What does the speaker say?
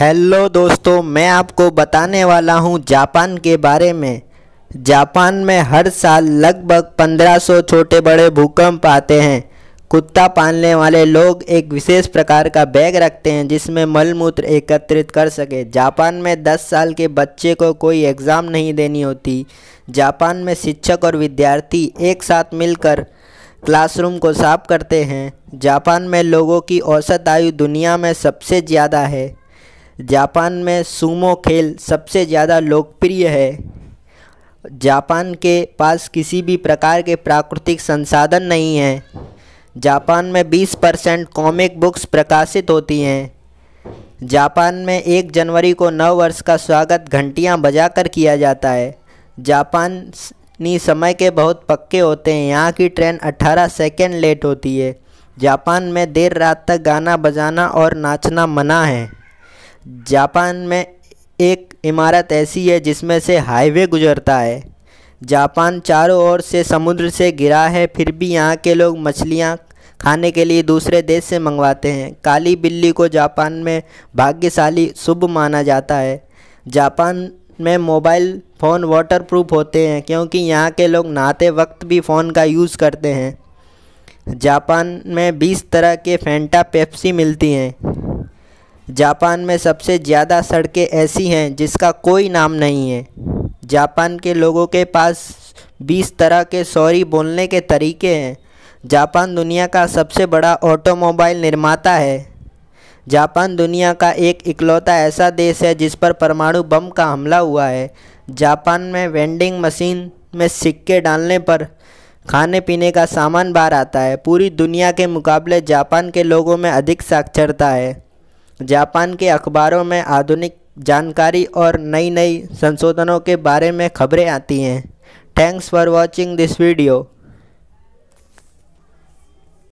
hello दोस्तों मैं आपको बताने वाला हूं जापान के बारे में जापान में हर साल लगभग 1500 छोटे बड़े भूकंप आते हैं कुत्ता पालने वाले लोग एक विशेष प्रकार का बैग रखते हैं जिसमें मलमूत्र एकत्रित कर सके जापान में 10 साल के बच्चे को कोई एग्ज़ाम नहीं देनी होती जापान में शिक्षक और विद्यार्थी एक साथ मिलकर क्लासरूम को साफ करते हैं जापान में लोगों की औसत आयु दुनिया में सबसे ज़्यादा है जापान में सूमो खेल सबसे ज़्यादा लोकप्रिय है जापान के पास किसी भी प्रकार के प्राकृतिक संसाधन नहीं हैं जापान में 20 परसेंट कॉमिक बुक्स प्रकाशित होती हैं जापान में एक जनवरी को नव वर्ष का स्वागत घंटियां बजाकर किया जाता है जापानी समय के बहुत पक्के होते हैं यहाँ की ट्रेन 18 सेकेंड लेट होती है जापान में देर रात तक गाना बजाना और नाचना मना है जापान में एक इमारत ऐसी है जिसमें से हाईवे गुजरता है जापान चारों ओर से समुद्र से घिरा है फिर भी यहाँ के लोग मछलियाँ खाने के लिए दूसरे देश से मंगवाते हैं काली बिल्ली को जापान में भाग्यशाली शुभ माना जाता है जापान में मोबाइल फ़ोन वाटरप्रूफ होते हैं क्योंकि यहाँ के लोग नहाते वक्त भी फ़ोन का यूज़ करते हैं जापान में 20 तरह के फेंटा पेप्सी मिलती हैं जापान में सबसे ज़्यादा सड़कें ऐसी हैं जिसका कोई नाम नहीं है जापान के लोगों के पास 20 तरह के सॉरी बोलने के तरीके हैं जापान दुनिया का सबसे बड़ा ऑटोमोबाइल निर्माता है जापान दुनिया का एक इकलौता ऐसा देश है जिस पर परमाणु बम का हमला हुआ है जापान में वेंडिंग मशीन में सिक्के डालने पर खाने पीने का सामान बाहर आता है पूरी दुनिया के मुकाबले जापान के लोगों में अधिक साक्षरता है जापान के अखबारों में आधुनिक जानकारी और नई नई संशोधनों के बारे में खबरें आती हैं thanks for watching this video